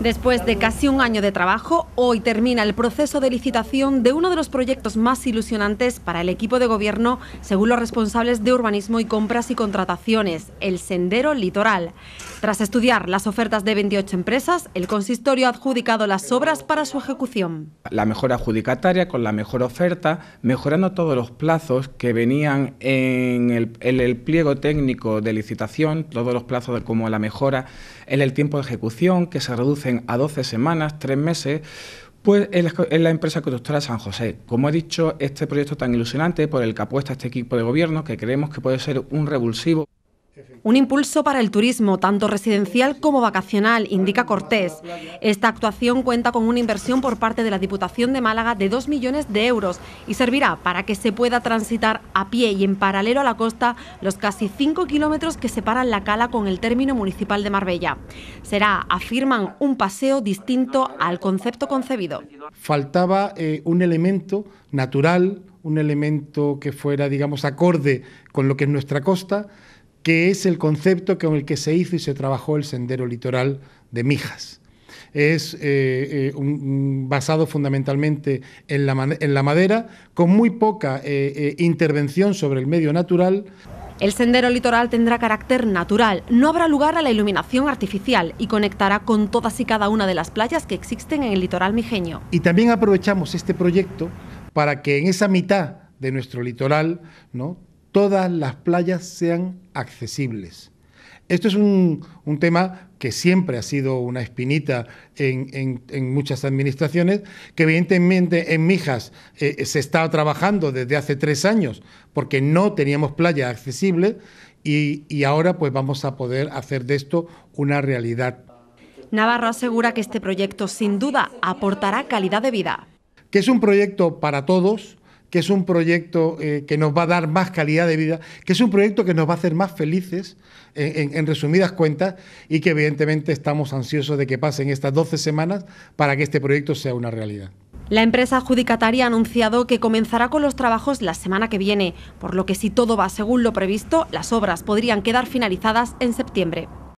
Después de casi un año de trabajo, hoy termina el proceso de licitación de uno de los proyectos más ilusionantes para el equipo de gobierno, según los responsables de urbanismo y compras y contrataciones, el Sendero Litoral. Tras estudiar las ofertas de 28 empresas, el consistorio ha adjudicado las obras para su ejecución. La mejora adjudicataria con la mejor oferta, mejorando todos los plazos que venían en el, pliego técnico de licitación, todos los plazos como la mejora en el tiempo de ejecución, que se reducen a 12 semanas, 3 meses. Pues es la empresa constructora San José. Como he dicho, este proyecto tan ilusionante por el que apuesta este equipo de gobierno, que creemos que puede ser un revulsivo. Un impulso para el turismo, tanto residencial como vacacional, indica Cortés. Esta actuación cuenta con una inversión por parte de la Diputación de Málaga de 2 millones de euros y servirá para que se pueda transitar a pie y en paralelo a la costa los casi cinco kilómetros que separan la cala con el término municipal de Marbella. Será, afirman, un paseo distinto al concepto concebido. Faltaba eh, un elemento natural, un elemento que fuera, digamos, acorde con lo que es nuestra costa que es el concepto con el que se hizo y se trabajó el sendero litoral de Mijas. Es eh, eh, basado fundamentalmente en la, madera, con muy poca eh, intervención sobre el medio natural. El sendero litoral tendrá carácter natural, no habrá lugar a la iluminación artificial y conectará con todas y cada una de las playas que existen en el litoral mijeño. Y también aprovechamos este proyecto para que en esa mitad de nuestro litoral, ¿no? todas las playas sean accesibles. Esto es un, tema que siempre ha sido una espinita en, en, muchas administraciones, que evidentemente en Mijas eh, se está trabajando desde hace tres años porque no teníamos playas accesibles y, y ahora pues vamos a poder hacer de esto una realidad. Navarro asegura que este proyecto sin duda aportará calidad de vida. Que es un proyecto para todos, que es un proyecto eh, que nos va a dar más calidad de vida, que es un proyecto que nos va a hacer más felices, en, en, resumidas cuentas, y que evidentemente estamos ansiosos de que pasen estas 12 semanas para que este proyecto sea una realidad. La empresa adjudicataria ha anunciado que comenzará con los trabajos la semana que viene, por lo que si todo va según lo previsto, las obras podrían quedar finalizadas en septiembre.